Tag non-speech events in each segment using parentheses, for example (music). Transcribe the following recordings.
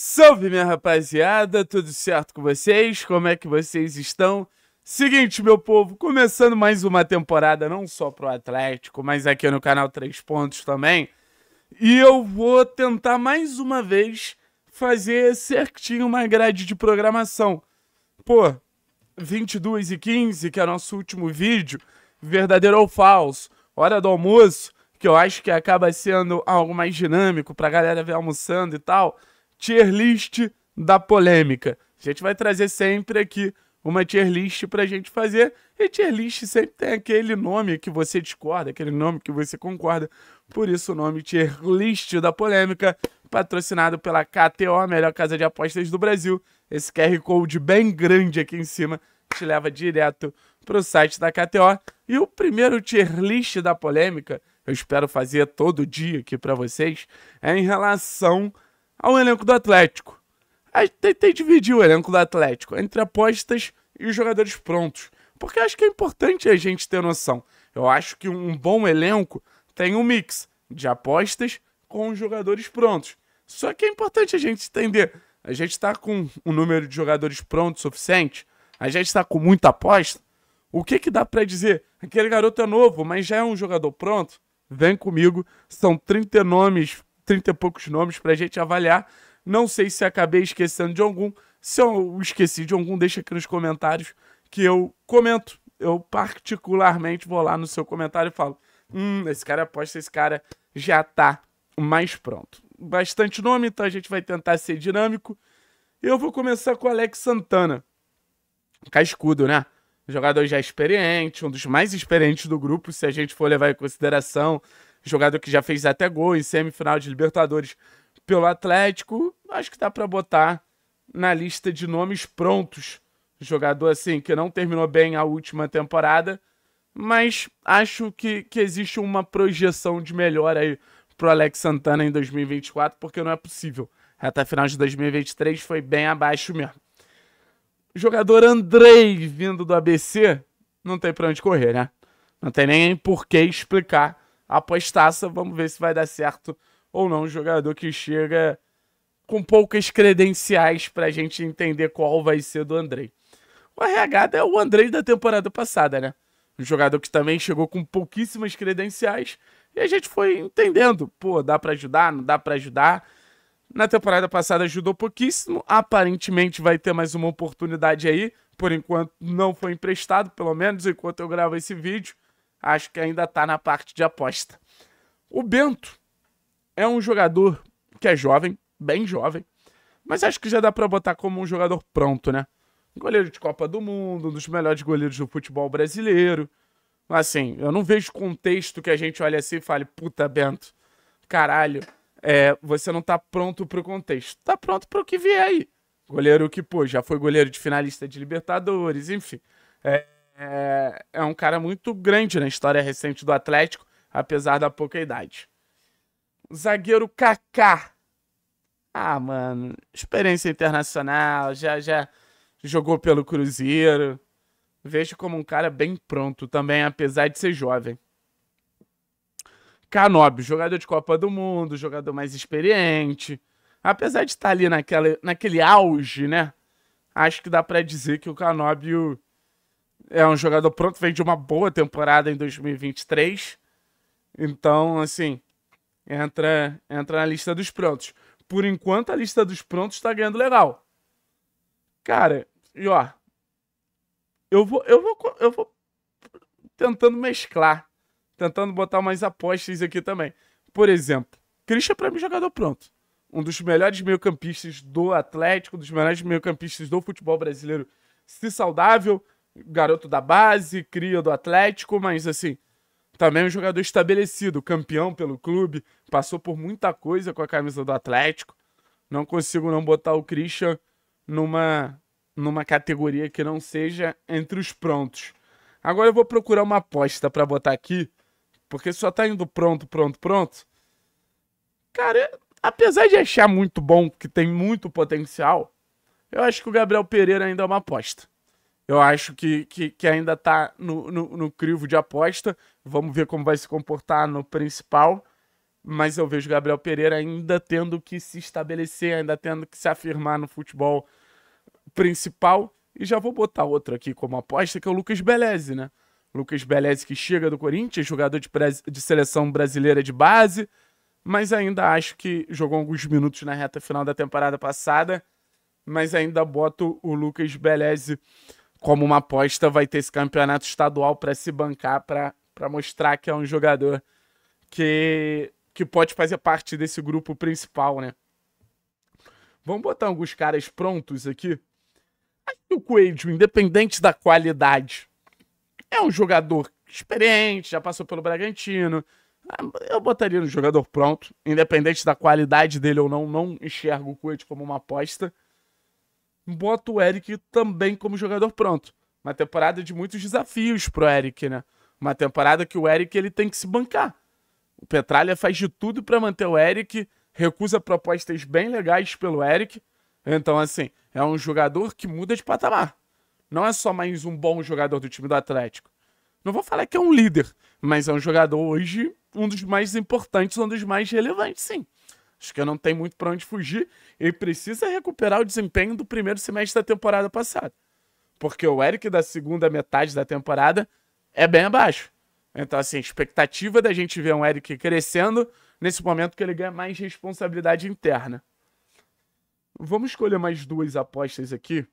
Salve, minha rapaziada, tudo certo com vocês? Como é que vocês estão? Seguinte, meu povo, começando mais uma temporada, não só pro Atlético, mas aqui no canal Três Pontos também. E eu vou tentar mais uma vez fazer certinho uma grade de programação. Pô, 22 e 15, que é nosso último vídeo, verdadeiro ou falso, hora do almoço, que eu acho que acaba sendo algo mais dinâmico pra galera ver almoçando e tal tier list da polêmica. A gente vai trazer sempre aqui uma tier list pra gente fazer. E tier list sempre tem aquele nome que você discorda, aquele nome que você concorda. Por isso o nome tier list da polêmica, patrocinado pela KTO, a melhor casa de apostas do Brasil. Esse QR Code bem grande aqui em cima te leva direto pro site da KTO. E o primeiro tier list da polêmica, eu espero fazer todo dia aqui para vocês, é em relação ao elenco do Atlético. Eu tentei dividir o elenco do Atlético entre apostas e os jogadores prontos, porque acho que é importante a gente ter noção. Eu acho que um bom elenco tem um mix de apostas com os jogadores prontos. Só que é importante a gente entender. A gente está com um número de jogadores prontos suficiente? A gente está com muita aposta? O que, que dá para dizer? Aquele garoto é novo, mas já é um jogador pronto? Vem comigo, são 30 nomes 30 e poucos nomes para a gente avaliar. Não sei se acabei esquecendo de algum. Se eu esqueci de algum, deixa aqui nos comentários que eu comento. Eu particularmente vou lá no seu comentário e falo: hum, esse cara aposta, esse cara já tá mais pronto. Bastante nome, então a gente vai tentar ser dinâmico. Eu vou começar com o Alex Santana. Cascudo, né? Jogador já experiente, um dos mais experientes do grupo, se a gente for levar em consideração jogador que já fez até gol em semifinal de Libertadores pelo Atlético. Acho que dá para botar na lista de nomes prontos. Jogador assim que não terminou bem a última temporada, mas acho que, que existe uma projeção de melhora aí pro Alex Santana em 2024, porque não é possível. Até final de 2023 foi bem abaixo mesmo. Jogador Andrei vindo do ABC, não tem pra onde correr, né? Não tem nem por que explicar apostaça. Vamos ver se vai dar certo ou não. Um jogador que chega com poucas credenciais para a gente entender qual vai ser do Andrei. O RH é o Andrei da temporada passada, né? Um jogador que também chegou com pouquíssimas credenciais e a gente foi entendendo. Pô, dá para ajudar, não dá para ajudar. Na temporada passada ajudou pouquíssimo, aparentemente vai ter mais uma oportunidade aí. Por enquanto não foi emprestado, pelo menos enquanto eu gravo esse vídeo acho que ainda está na parte de aposta. O Bento é um jogador que é jovem, bem jovem, mas acho que já dá para botar como um jogador pronto, né? Goleiro de Copa do Mundo, um dos melhores goleiros do futebol brasileiro. Assim, eu não vejo contexto que a gente olha assim e fale, puta, Bento, caralho, é, você não tá pronto pro contexto. Tá pronto pro que vier aí. Goleiro que, pô, já foi goleiro de finalista de Libertadores, enfim. É, é, é um cara muito grande na história recente do Atlético, apesar da pouca idade. Zagueiro Kaká. Ah, mano, experiência internacional, já já jogou pelo Cruzeiro. Vejo como um cara bem pronto também, apesar de ser jovem. Canob, jogador de Copa do Mundo, jogador mais experiente. Apesar de estar ali naquela, naquele auge, né? Acho que dá para dizer que o Canob é um jogador pronto, vem de uma boa temporada em 2023. Então, assim, entra, entra na lista dos prontos. Por enquanto, a lista dos prontos tá ganhando legal. Cara, e ó, eu vou, eu vou, eu vou tentando mesclar, tentando botar mais apostas aqui também. Por exemplo, Christian para mim é jogador pronto. Um dos melhores meio-campistas do Atlético, um dos melhores meio-campistas do futebol brasileiro, se saudável, garoto da base, cria do Atlético, mas assim, também é um jogador estabelecido, campeão pelo clube, passou por muita coisa com a camisa do Atlético. Não consigo não botar o Christian numa numa categoria que não seja entre os prontos. Agora eu vou procurar uma aposta para botar aqui, porque só tá indo pronto, pronto, pronto. Cara, apesar de achar muito bom, que tem muito potencial, eu acho que o Gabriel Pereira ainda é uma aposta eu acho que, que, que ainda está no, no, no, crivo de aposta. Vamos ver como vai se comportar no principal. Mas eu vejo Gabriel Pereira ainda tendo que se estabelecer, ainda tendo que se afirmar no futebol principal. E já vou botar outro aqui como aposta, que é o Lucas Beleze, né? Lucas Beleze que chega do Corinthians, jogador de, de seleção brasileira de base, mas ainda acho que jogou alguns minutos na reta final da temporada passada, mas ainda boto o Lucas Beleze como uma aposta, vai ter esse campeonato estadual para se bancar, para mostrar que é um jogador que, que pode fazer parte desse grupo principal, né? Vamos botar alguns caras prontos aqui. Acho que o Coelho, independente da qualidade, é um jogador experiente, já passou pelo Bragantino. Eu botaria no jogador pronto, independente da qualidade dele ou não, não enxergo o Coelho como uma aposta bota o Eric também como jogador pronto. Uma temporada de muitos desafios pro Eric, né? Uma temporada que o Eric ele tem que se bancar. O Petralha faz de tudo para manter o Eric, recusa propostas bem legais pelo Eric. Então, assim, é um jogador que muda de patamar. Não é só mais um bom jogador do time do Atlético. Não vou falar que é um líder, mas é um jogador hoje um dos mais importantes, um dos mais relevantes, sim. Acho que não tem muito para onde fugir. Ele precisa recuperar o desempenho do primeiro semestre da temporada passada. Porque o Eric da segunda metade da temporada é bem abaixo. Então, assim, a expectativa da gente ver um Eric crescendo nesse momento que ele ganha mais responsabilidade interna. Vamos escolher mais duas apostas aqui.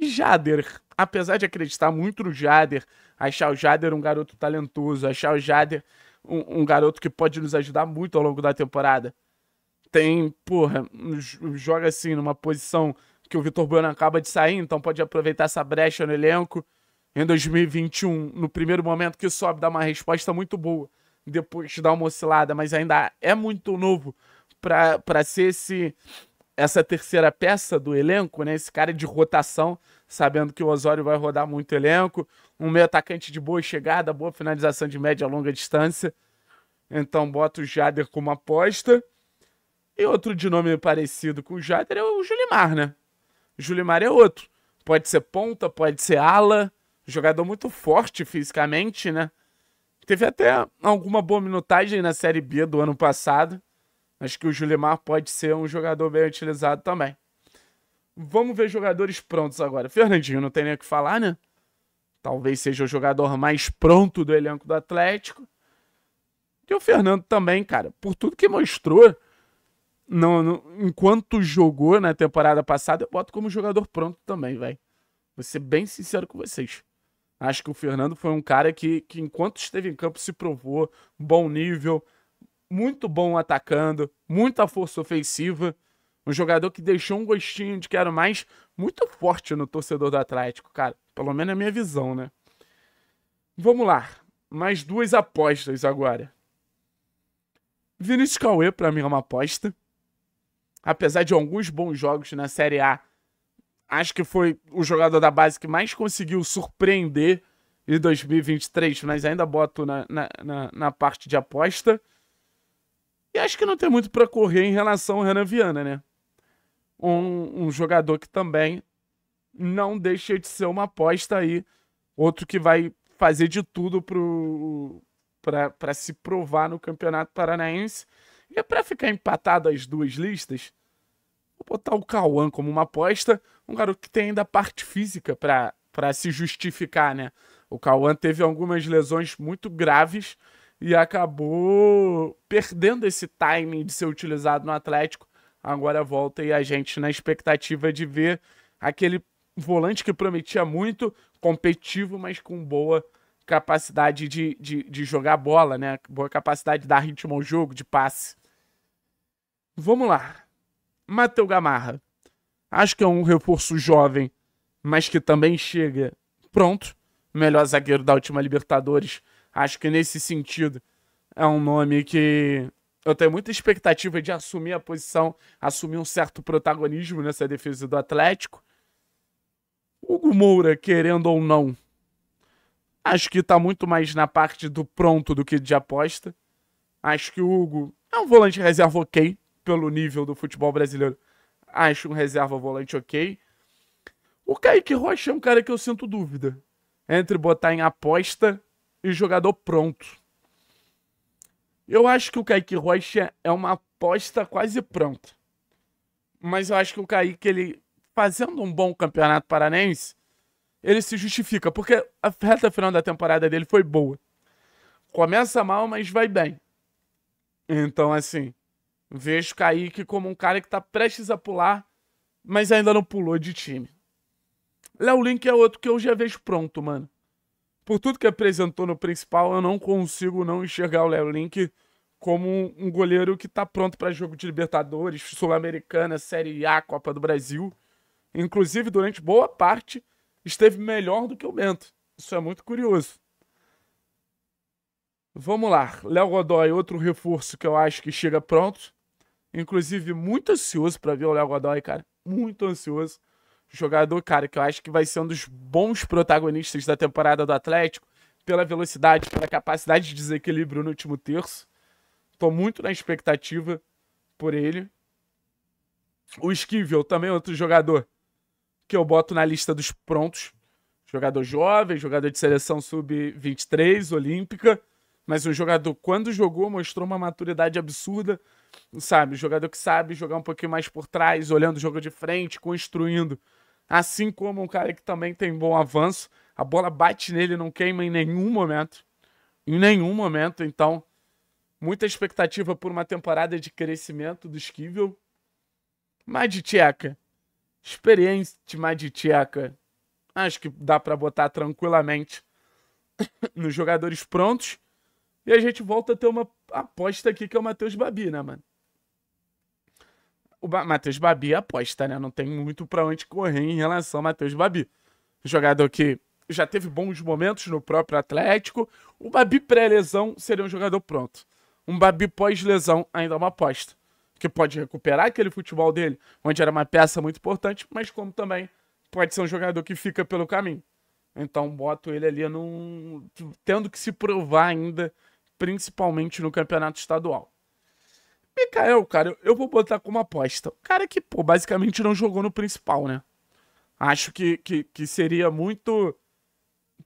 Jader, apesar de acreditar muito no Jader, achar o Jader um garoto talentoso, achar o Jader um, um, garoto que pode nos ajudar muito ao longo da temporada. Tem, porra, joga assim numa posição que o Vitor Bueno acaba de sair, então pode aproveitar essa brecha no elenco. Em 2021, no primeiro momento que sobe, dá uma resposta muito boa. Depois dá uma oscilada, mas ainda é muito novo para ser esse, essa terceira peça do elenco, né? Esse cara de rotação, sabendo que o Osório vai rodar muito elenco um meio atacante de boa chegada, boa finalização de média e longa distância. Então bota o Jader como aposta. E outro de nome parecido com o Jader é o Julimar, né? O Julimar é outro. Pode ser ponta, pode ser ala. Jogador muito forte fisicamente, né? Teve até alguma boa minutagem na Série B do ano passado. Acho que o Julimar pode ser um jogador bem utilizado também. Vamos ver jogadores prontos agora. Fernandinho, não tem nem o que falar, né? talvez seja o jogador mais pronto do elenco do Atlético. E o Fernando também, cara, por tudo que mostrou, não, enquanto jogou na temporada passada, eu boto como jogador pronto também, velho. Vou ser bem sincero com vocês. Acho que o Fernando foi um cara que, que enquanto esteve em campo, se provou bom nível, muito bom atacando, muita força ofensiva. Um jogador que deixou um gostinho de quero mais muito forte no torcedor do Atlético, cara. Pelo menos é a minha visão, né? Vamos lá. Mais duas apostas agora. Vinícius Cauê, pra mim, é uma aposta. Apesar de alguns bons jogos na Série A, acho que foi o jogador da base que mais conseguiu surpreender em 2023, mas ainda boto na, na, na, na parte de aposta. E acho que não tem muito para correr em relação ao Renan Viana, né? Um, um jogador que também não deixa de ser uma aposta aí. Outro que vai fazer de tudo para se provar no Campeonato Paranaense. E é para ficar empatado as duas listas, vou botar o Cauã como uma aposta. Um garoto que tem ainda parte física para se justificar, né? O Cauã teve algumas lesões muito graves e acabou perdendo esse timing de ser utilizado no Atlético. Agora volta e a gente na expectativa de ver aquele volante que prometia muito, competitivo, mas com boa capacidade de, de, de jogar bola, né? Boa capacidade de dar ritmo ao jogo, de passe. Vamos lá. Matheus Gamarra. Acho que é um reforço jovem, mas que também chega pronto. Melhor zagueiro da última Libertadores. Acho que nesse sentido é um nome que eu tenho muita expectativa de assumir a posição, assumir um certo protagonismo nessa defesa do Atlético. Hugo Moura, querendo ou não, acho que tá muito mais na parte do pronto do que de aposta. Acho que o Hugo é um volante reserva ok, pelo nível do futebol brasileiro. Acho um reserva volante ok. O Kaique Rocha é um cara que eu sinto dúvida entre botar em aposta e jogador pronto. Eu acho que o Kaique Rocha é uma aposta quase pronta. Mas eu acho que o Kaique, ele fazendo um bom campeonato paranense, ele se justifica, porque a reta final da temporada dele foi boa. Começa mal, mas vai bem. Então, assim, vejo Kaique como um cara que tá prestes a pular, mas ainda não pulou de time. Léo Link é outro que eu já vejo pronto, mano. Por tudo que apresentou no principal, eu não consigo não enxergar o Léo Link como um goleiro que tá pronto para jogo de Libertadores, Sul-Americana, Série A, Copa do Brasil. Inclusive, durante boa parte, esteve melhor do que o Bento. Isso é muito curioso. Vamos lá. Léo Godoy, outro reforço que eu acho que chega pronto. Inclusive, muito ansioso para ver o Léo Godoy, cara. Muito ansioso. Jogador, cara, que eu acho que vai ser um dos bons protagonistas da temporada do Atlético. Pela velocidade, pela capacidade de desequilíbrio no último terço. Tô muito na expectativa por ele. O Esquivel, também outro jogador que eu boto na lista dos prontos. Jogador jovem, jogador de seleção sub-23, olímpica. Mas um jogador, quando jogou, mostrou uma maturidade absurda, sabe? Um jogador que sabe jogar um pouquinho mais por trás, olhando o jogo de frente, construindo. Assim como um cara que também tem bom avanço. A bola bate nele, não queima em nenhum momento. Em nenhum momento, então. Muita expectativa por uma temporada de crescimento do Esquivel. Mas de tcheca, experiente de Tcheca, acho que dá para botar tranquilamente (coughs) nos jogadores prontos. E a gente volta a ter uma aposta aqui que é o Matheus Babi, né, mano? O ba Matheus Babi é aposta, né? Não tem muito para onde correr em relação ao Matheus Babi. Jogador que já teve bons momentos no próprio Atlético. O Babi pré-lesão seria um jogador pronto. Um Babi pós-lesão ainda é uma aposta que pode recuperar aquele futebol dele, onde era uma peça muito importante, mas como também pode ser um jogador que fica pelo caminho. Então boto ele ali num. tendo que se provar ainda, principalmente no campeonato estadual. Mikael, cara, eu vou botar como aposta. O cara que, pô, basicamente não jogou no principal, né? Acho que, que, que seria muito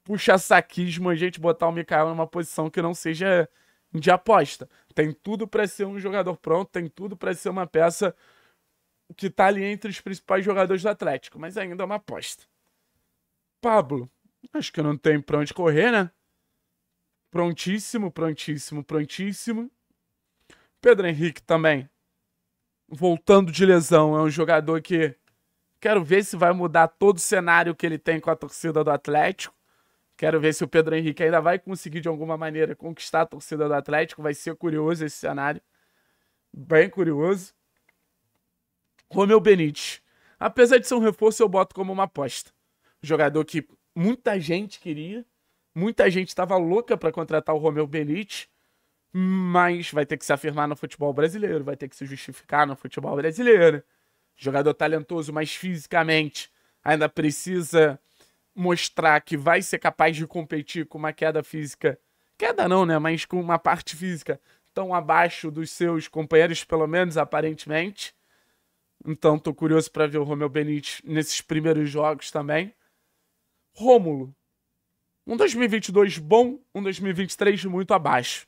puxa saquismo a gente botar o Mikael numa posição que não seja de aposta. Tem tudo para ser um jogador pronto, tem tudo para ser uma peça que tá ali entre os principais jogadores do Atlético, mas ainda é uma aposta. Pablo, acho que não tem pra onde correr, né? Prontíssimo, prontíssimo, prontíssimo. Pedro Henrique também, voltando de lesão, é um jogador que quero ver se vai mudar todo o cenário que ele tem com a torcida do Atlético. Quero ver se o Pedro Henrique ainda vai conseguir, de alguma maneira, conquistar a torcida do Atlético. Vai ser curioso esse cenário. Bem curioso. Romeu Benítez. Apesar de ser um reforço, eu boto como uma aposta. Jogador que muita gente queria. Muita gente estava louca para contratar o Romeu Benítez. Mas vai ter que se afirmar no futebol brasileiro. Vai ter que se justificar no futebol brasileiro. Jogador talentoso, mas fisicamente ainda precisa mostrar que vai ser capaz de competir com uma queda física, queda não, né, mas com uma parte física tão abaixo dos seus companheiros, pelo menos aparentemente. Então tô curioso para ver o Romeu Benítez nesses primeiros jogos também. Rômulo. Um 2022 bom, um 2023 muito abaixo.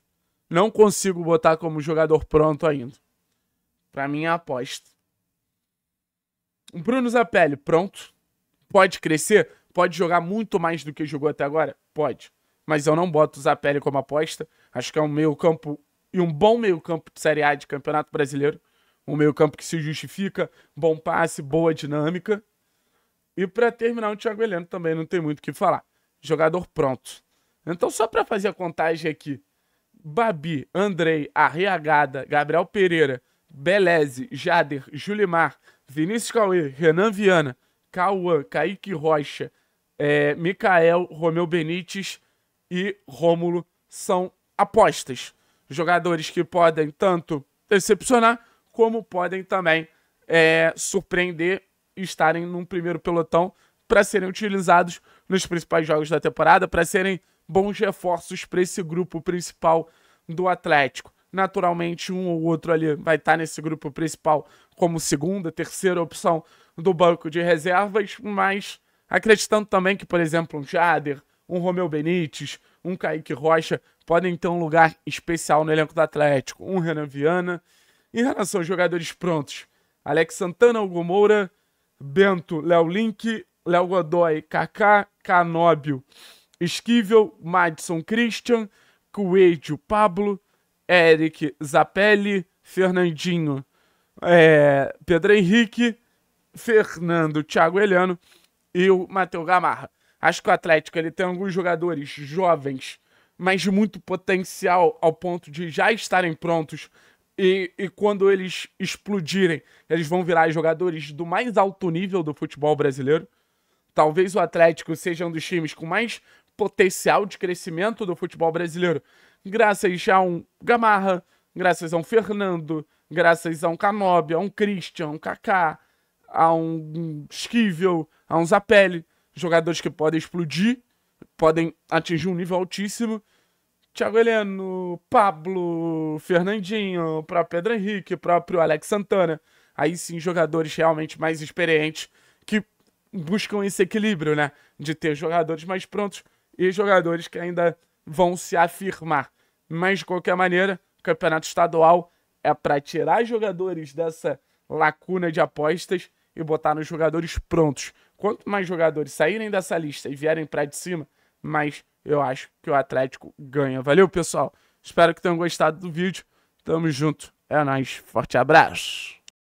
Não consigo botar como jogador pronto ainda. Para mim é aposta. Bruno Zapelli, pronto. Pode crescer? Pode jogar muito mais do que jogou até agora? Pode. Mas eu não boto o Zapelli como aposta. Acho que é um meio campo e um bom meio campo de Série A de Campeonato Brasileiro. Um meio campo que se justifica, bom passe, boa dinâmica. E para terminar, o Thiago Heleno também não tem muito o que falar. Jogador pronto. Então, só para fazer a contagem aqui. Babi, Andrei, Arriagada, Gabriel Pereira, Beleze, Jader, Julimar, Vinícius Cauê, Renan Viana, Cauã, Kaique Rocha, é, Mikael, Romeu Benítez e Rômulo são apostas. Jogadores que podem tanto decepcionar, como podem também é, surpreender estarem num primeiro pelotão para serem utilizados nos principais jogos da temporada, para serem bons reforços para esse grupo principal do Atlético. Naturalmente, um ou outro ali vai estar tá nesse grupo principal como segunda, terceira opção do banco de reservas, mas Acreditando também que, por exemplo, um Jader, um Romeu Benítez, um Kaique Rocha podem ter um lugar especial no elenco do Atlético, um Renan Viana. Em relação aos jogadores prontos, Alex Santana, Hugo Moura, Bento, Léo Link, Léo Godoy, Kaká, Canóbio, Esquivel, Madison Christian, Coelho, Pablo, Eric, Zapelli, Fernandinho, é, Pedro Henrique, Fernando, Thiago Eliano e o Matheus Gamarra. Acho que o Atlético ele tem alguns jogadores jovens, mas de muito potencial ao ponto de já estarem prontos. E, e quando eles explodirem, eles vão virar jogadores do mais alto nível do futebol brasileiro. Talvez o Atlético seja um dos times com mais potencial de crescimento do futebol brasileiro. Graças a um Gamarra, graças a um Fernando, graças a um Canóbio, a um Christian, um Kaká, a um esquivel, a um Zapelli. Jogadores que podem explodir, podem atingir um nível altíssimo. Thiago Heleno, Pablo, Fernandinho, para Pedro Henrique, próprio Alex Santana. Aí sim, jogadores realmente mais experientes que buscam esse equilíbrio, né? De ter jogadores mais prontos e jogadores que ainda vão se afirmar. Mas, de qualquer maneira, o campeonato estadual é para tirar jogadores dessa lacuna de apostas e botar nos jogadores prontos. Quanto mais jogadores saírem dessa lista e vierem para de cima, mais eu acho que o Atlético ganha. Valeu, pessoal. Espero que tenham gostado do vídeo. Tamo junto. É nóis. Forte abraço.